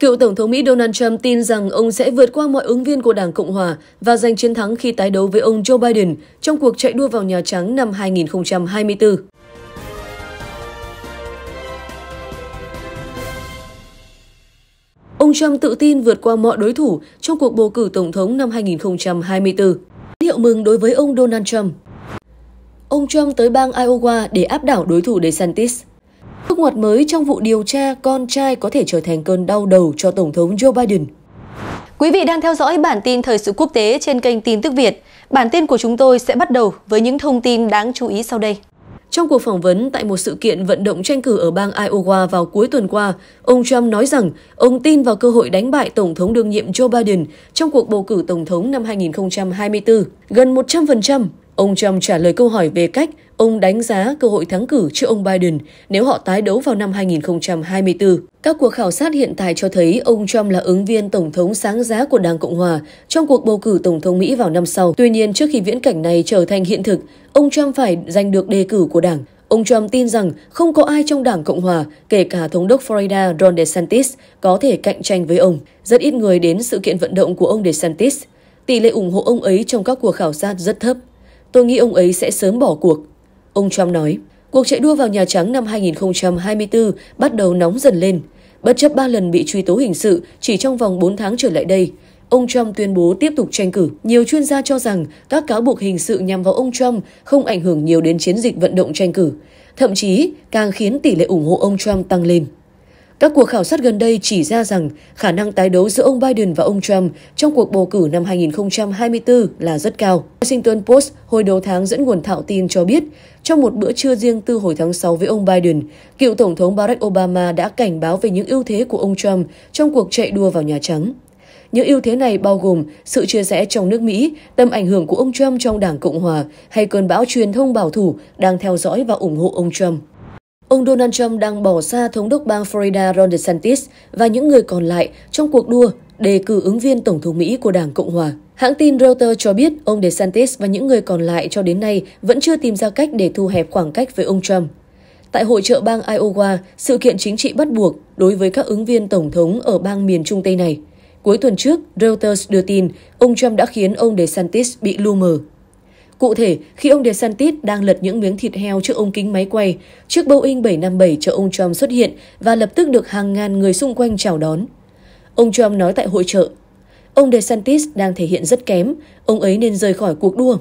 Cựu Tổng thống Mỹ Donald Trump tin rằng ông sẽ vượt qua mọi ứng viên của Đảng Cộng Hòa và giành chiến thắng khi tái đấu với ông Joe Biden trong cuộc chạy đua vào Nhà Trắng năm 2024. Ông Trump tự tin vượt qua mọi đối thủ trong cuộc bầu cử Tổng thống năm 2024. Hiệu mừng đối với ông Donald Trump Ông Trump tới bang Iowa để áp đảo đối thủ DeSantis. Bước ngoặt mới trong vụ điều tra con trai có thể trở thành cơn đau đầu cho Tổng thống Joe Biden. Quý vị đang theo dõi bản tin thời sự quốc tế trên kênh Tin tức Việt. Bản tin của chúng tôi sẽ bắt đầu với những thông tin đáng chú ý sau đây. Trong cuộc phỏng vấn tại một sự kiện vận động tranh cử ở bang Iowa vào cuối tuần qua, ông Trump nói rằng ông tin vào cơ hội đánh bại Tổng thống đương nhiệm Joe Biden trong cuộc bầu cử Tổng thống năm 2024. Gần 100% Ông Trump trả lời câu hỏi về cách ông đánh giá cơ hội thắng cử trước ông Biden nếu họ tái đấu vào năm 2024. Các cuộc khảo sát hiện tại cho thấy ông Trump là ứng viên tổng thống sáng giá của Đảng Cộng Hòa trong cuộc bầu cử tổng thống Mỹ vào năm sau. Tuy nhiên, trước khi viễn cảnh này trở thành hiện thực, ông Trump phải giành được đề cử của Đảng. Ông Trump tin rằng không có ai trong Đảng Cộng Hòa, kể cả Thống đốc Florida Ron DeSantis, có thể cạnh tranh với ông. Rất ít người đến sự kiện vận động của ông DeSantis. Tỷ lệ ủng hộ ông ấy trong các cuộc khảo sát rất thấp. Tôi nghĩ ông ấy sẽ sớm bỏ cuộc. Ông Trump nói, cuộc chạy đua vào Nhà Trắng năm 2024 bắt đầu nóng dần lên. Bất chấp ba lần bị truy tố hình sự chỉ trong vòng 4 tháng trở lại đây, ông Trump tuyên bố tiếp tục tranh cử. Nhiều chuyên gia cho rằng các cáo buộc hình sự nhằm vào ông Trump không ảnh hưởng nhiều đến chiến dịch vận động tranh cử, thậm chí càng khiến tỷ lệ ủng hộ ông Trump tăng lên. Các cuộc khảo sát gần đây chỉ ra rằng khả năng tái đấu giữa ông Biden và ông Trump trong cuộc bầu cử năm 2024 là rất cao. Washington Post hồi đầu tháng dẫn nguồn thạo tin cho biết, trong một bữa trưa riêng tư hồi tháng 6 với ông Biden, cựu Tổng thống Barack Obama đã cảnh báo về những ưu thế của ông Trump trong cuộc chạy đua vào Nhà Trắng. Những ưu thế này bao gồm sự chia rẽ trong nước Mỹ, tầm ảnh hưởng của ông Trump trong Đảng Cộng Hòa hay cơn bão truyền thông bảo thủ đang theo dõi và ủng hộ ông Trump. Ông Donald Trump đang bỏ xa Thống đốc bang Florida Ron DeSantis và những người còn lại trong cuộc đua đề cử ứng viên Tổng thống Mỹ của Đảng Cộng Hòa. Hãng tin Reuters cho biết ông DeSantis và những người còn lại cho đến nay vẫn chưa tìm ra cách để thu hẹp khoảng cách với ông Trump. Tại hội trợ bang Iowa, sự kiện chính trị bắt buộc đối với các ứng viên Tổng thống ở bang miền Trung Tây này. Cuối tuần trước, Reuters đưa tin ông Trump đã khiến ông DeSantis bị lu mờ. Cụ thể, khi ông DeSantis đang lật những miếng thịt heo trước ông kính máy quay, chiếc Boeing 757 cho ông Trump xuất hiện và lập tức được hàng ngàn người xung quanh chào đón. Ông Trump nói tại hội trợ, ông DeSantis đang thể hiện rất kém, ông ấy nên rời khỏi cuộc đua.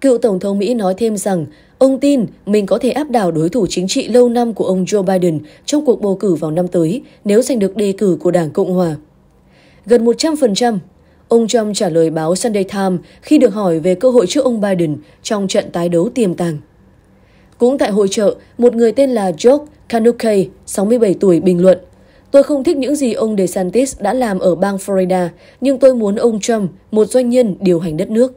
Cựu Tổng thống Mỹ nói thêm rằng ông tin mình có thể áp đảo đối thủ chính trị lâu năm của ông Joe Biden trong cuộc bầu cử vào năm tới nếu giành được đề cử của Đảng Cộng Hòa. Gần 100%, Ông Trump trả lời báo Sunday Times khi được hỏi về cơ hội trước ông Biden trong trận tái đấu tiềm tàng. Cũng tại hội trợ, một người tên là Joe Canuke, 67 tuổi, bình luận Tôi không thích những gì ông DeSantis đã làm ở bang Florida, nhưng tôi muốn ông Trump, một doanh nhân, điều hành đất nước.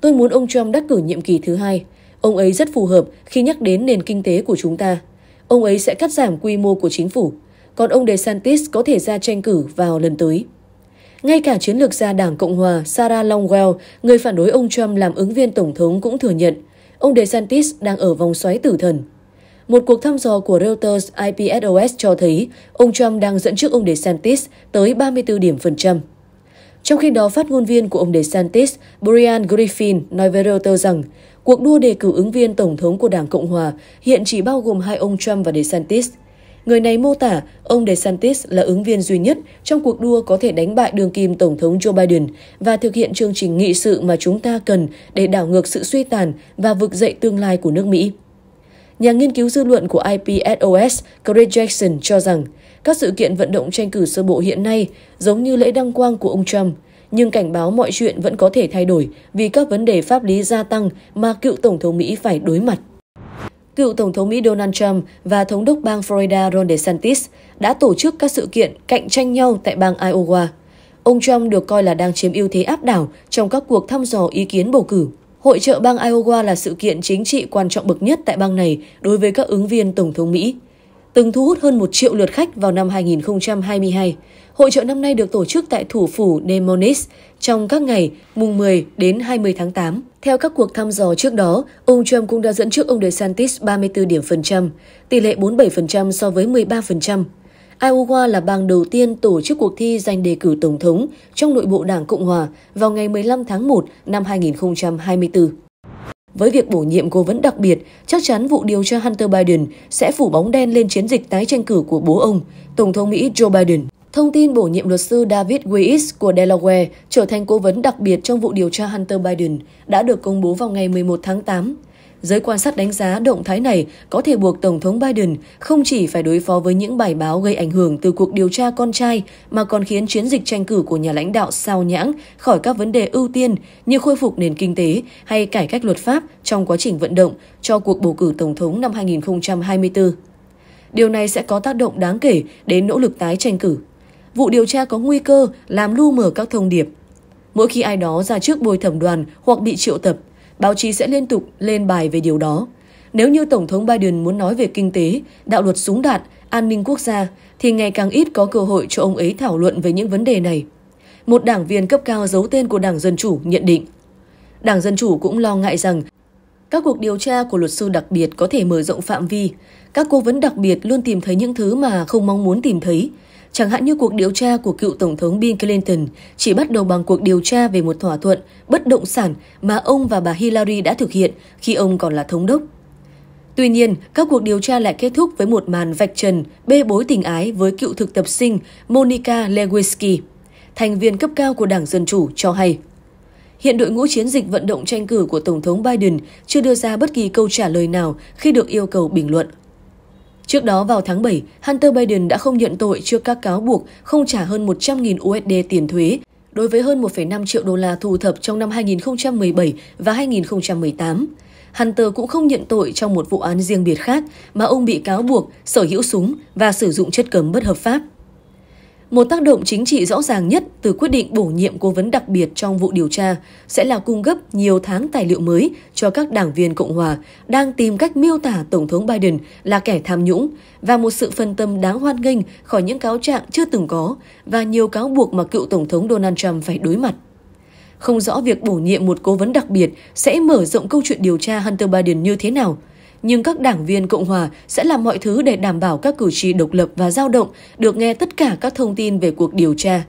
Tôi muốn ông Trump đắc cử nhiệm kỳ thứ hai. Ông ấy rất phù hợp khi nhắc đến nền kinh tế của chúng ta. Ông ấy sẽ cắt giảm quy mô của chính phủ, còn ông DeSantis có thể ra tranh cử vào lần tới. Ngay cả chiến lược gia Đảng Cộng Hòa Sarah Longwell, người phản đối ông Trump làm ứng viên Tổng thống cũng thừa nhận ông DeSantis đang ở vòng xoáy tử thần. Một cuộc thăm dò của Reuters IPSOS cho thấy ông Trump đang dẫn trước ông DeSantis tới 34 điểm phần trăm. Trong khi đó, phát ngôn viên của ông DeSantis, Brian Griffin, nói với Reuters rằng cuộc đua đề cử ứng viên Tổng thống của Đảng Cộng Hòa hiện chỉ bao gồm hai ông Trump và DeSantis – Người này mô tả ông DeSantis là ứng viên duy nhất trong cuộc đua có thể đánh bại đường kim Tổng thống Joe Biden và thực hiện chương trình nghị sự mà chúng ta cần để đảo ngược sự suy tàn và vực dậy tương lai của nước Mỹ. Nhà nghiên cứu dư luận của IPSOS Craig Jackson cho rằng các sự kiện vận động tranh cử sơ bộ hiện nay giống như lễ đăng quang của ông Trump, nhưng cảnh báo mọi chuyện vẫn có thể thay đổi vì các vấn đề pháp lý gia tăng mà cựu Tổng thống Mỹ phải đối mặt cựu Tổng thống Mỹ Donald Trump và Thống đốc bang Florida Ron DeSantis đã tổ chức các sự kiện cạnh tranh nhau tại bang Iowa. Ông Trump được coi là đang chiếm ưu thế áp đảo trong các cuộc thăm dò ý kiến bầu cử. Hội trợ bang Iowa là sự kiện chính trị quan trọng bậc nhất tại bang này đối với các ứng viên Tổng thống Mỹ. Từng thu hút hơn một triệu lượt khách vào năm 2022, hội trợ năm nay được tổ chức tại thủ phủ Des Moines trong các ngày mùng 10 đến 20 tháng 8. Theo các cuộc thăm dò trước đó, ông Trump cũng đã dẫn trước ông DeSantis 34 điểm phần trăm, tỷ lệ 47% so với 13%. Iowa là bang đầu tiên tổ chức cuộc thi giành đề cử Tổng thống trong nội bộ Đảng Cộng Hòa vào ngày 15 tháng 1 năm 2024. Với việc bổ nhiệm cố vấn đặc biệt, chắc chắn vụ điều tra Hunter Biden sẽ phủ bóng đen lên chiến dịch tái tranh cử của bố ông, Tổng thống Mỹ Joe Biden. Thông tin bổ nhiệm luật sư David Weiss của Delaware trở thành cố vấn đặc biệt trong vụ điều tra Hunter Biden đã được công bố vào ngày 11 tháng 8. Giới quan sát đánh giá động thái này có thể buộc Tổng thống Biden không chỉ phải đối phó với những bài báo gây ảnh hưởng từ cuộc điều tra con trai mà còn khiến chiến dịch tranh cử của nhà lãnh đạo sao nhãng khỏi các vấn đề ưu tiên như khôi phục nền kinh tế hay cải cách luật pháp trong quá trình vận động cho cuộc bầu cử Tổng thống năm 2024. Điều này sẽ có tác động đáng kể đến nỗ lực tái tranh cử vụ điều tra có nguy cơ làm lu mờ các thông điệp. Mỗi khi ai đó ra trước bồi thẩm đoàn hoặc bị triệu tập, báo chí sẽ liên tục lên bài về điều đó. Nếu như Tổng thống Biden muốn nói về kinh tế, đạo luật súng đạn, an ninh quốc gia, thì ngày càng ít có cơ hội cho ông ấy thảo luận về những vấn đề này. Một đảng viên cấp cao giấu tên của Đảng Dân Chủ nhận định. Đảng Dân Chủ cũng lo ngại rằng các cuộc điều tra của luật sư đặc biệt có thể mở rộng phạm vi. Các cố vấn đặc biệt luôn tìm thấy những thứ mà không mong muốn tìm thấy, Chẳng hạn như cuộc điều tra của cựu Tổng thống Bill Clinton chỉ bắt đầu bằng cuộc điều tra về một thỏa thuận bất động sản mà ông và bà Hillary đã thực hiện khi ông còn là thống đốc. Tuy nhiên, các cuộc điều tra lại kết thúc với một màn vạch trần bê bối tình ái với cựu thực tập sinh Monica Lewinsky, thành viên cấp cao của Đảng Dân Chủ cho hay. Hiện đội ngũ chiến dịch vận động tranh cử của Tổng thống Biden chưa đưa ra bất kỳ câu trả lời nào khi được yêu cầu bình luận. Trước đó vào tháng 7, Hunter Biden đã không nhận tội trước các cáo buộc không trả hơn 100.000 USD tiền thuế đối với hơn 1,5 triệu đô la thu thập trong năm 2017 và 2018. Hunter cũng không nhận tội trong một vụ án riêng biệt khác mà ông bị cáo buộc sở hữu súng và sử dụng chất cấm bất hợp pháp. Một tác động chính trị rõ ràng nhất từ quyết định bổ nhiệm cố vấn đặc biệt trong vụ điều tra sẽ là cung cấp nhiều tháng tài liệu mới cho các đảng viên Cộng hòa đang tìm cách miêu tả Tổng thống Biden là kẻ tham nhũng và một sự phân tâm đáng hoan nghênh khỏi những cáo trạng chưa từng có và nhiều cáo buộc mà cựu Tổng thống Donald Trump phải đối mặt. Không rõ việc bổ nhiệm một cố vấn đặc biệt sẽ mở rộng câu chuyện điều tra Hunter Biden như thế nào – nhưng các đảng viên Cộng hòa sẽ làm mọi thứ để đảm bảo các cử tri độc lập và dao động được nghe tất cả các thông tin về cuộc điều tra.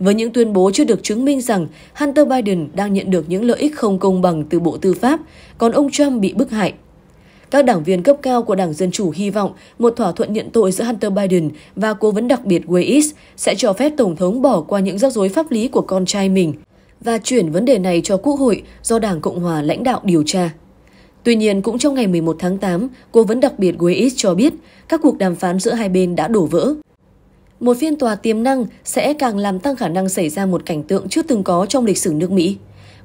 Với những tuyên bố chưa được chứng minh rằng Hunter Biden đang nhận được những lợi ích không công bằng từ Bộ Tư pháp, còn ông Trump bị bức hại. Các đảng viên cấp cao của Đảng Dân Chủ hy vọng một thỏa thuận nhận tội giữa Hunter Biden và cố vấn đặc biệt Weiss sẽ cho phép Tổng thống bỏ qua những rắc rối pháp lý của con trai mình và chuyển vấn đề này cho Quốc hội do Đảng Cộng hòa lãnh đạo điều tra. Tuy nhiên, cũng trong ngày 11 tháng 8, cố vấn đặc biệt Gueis cho biết các cuộc đàm phán giữa hai bên đã đổ vỡ. Một phiên tòa tiềm năng sẽ càng làm tăng khả năng xảy ra một cảnh tượng chưa từng có trong lịch sử nước Mỹ.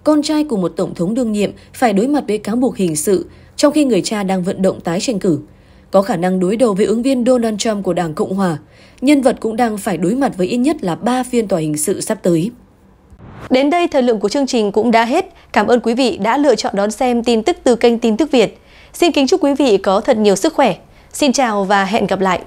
Con trai của một tổng thống đương nhiệm phải đối mặt với cáo buộc hình sự, trong khi người cha đang vận động tái tranh cử. Có khả năng đối đầu với ứng viên Donald Trump của Đảng Cộng Hòa. Nhân vật cũng đang phải đối mặt với ít nhất là 3 phiên tòa hình sự sắp tới. Đến đây thời lượng của chương trình cũng đã hết. Cảm ơn quý vị đã lựa chọn đón xem tin tức từ kênh Tin tức Việt. Xin kính chúc quý vị có thật nhiều sức khỏe. Xin chào và hẹn gặp lại.